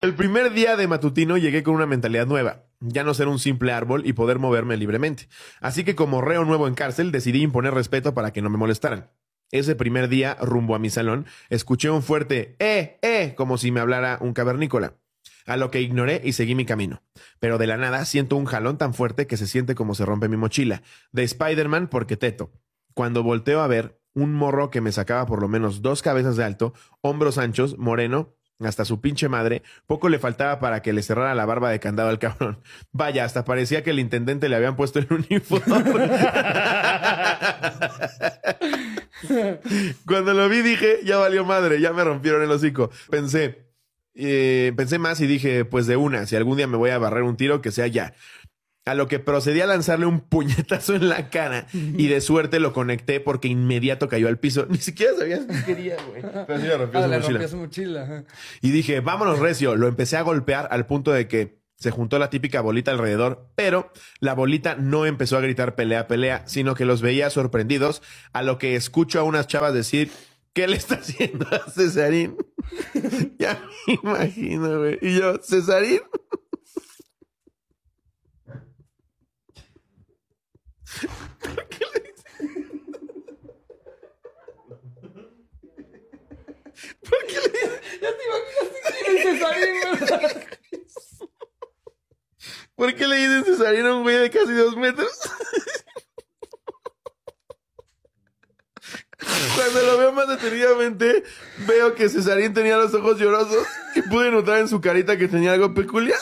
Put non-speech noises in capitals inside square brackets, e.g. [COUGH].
El primer día de matutino llegué con una mentalidad nueva, ya no ser un simple árbol y poder moverme libremente. Así que como reo nuevo en cárcel decidí imponer respeto para que no me molestaran. Ese primer día, rumbo a mi salón, escuché un fuerte ¡eh, eh! como si me hablara un cavernícola. A lo que ignoré y seguí mi camino. Pero de la nada siento un jalón tan fuerte que se siente como se rompe mi mochila. De Spider-Man porque teto. Cuando volteo a ver, un morro que me sacaba por lo menos dos cabezas de alto, hombros anchos, moreno, hasta su pinche madre, poco le faltaba para que le cerrara la barba de candado al cabrón. [LAUGHS] Vaya, hasta parecía que el intendente le habían puesto el uniforme. [LAUGHS] Cuando lo vi dije, ya valió madre, ya me rompieron el hocico. Pensé, eh, pensé más y dije, pues de una, si algún día me voy a barrer un tiro, que sea ya a lo que procedí a lanzarle un puñetazo en la cara y de suerte lo conecté porque inmediato cayó al piso. [LAUGHS] Ni siquiera sabías qué quería, güey. Pero yo ah, su, Y dije, vámonos recio. Lo empecé a golpear al punto de que se juntó la típica bolita alrededor, pero la bolita no empezó a gritar pelea, pelea, sino que los veía sorprendidos, a lo que escucho a unas chavas decir, ¿qué le está haciendo a Cesarín? [LAUGHS] ya me imagino, güey. Y yo, Cesarín. ¿Por qué le... dicen Cesarín a un güey de casi dos metros? Cuando lo veo más detenidamente, veo que Cesarín tenía los ojos llorosos y pude notar en su carita que tenía algo peculiar.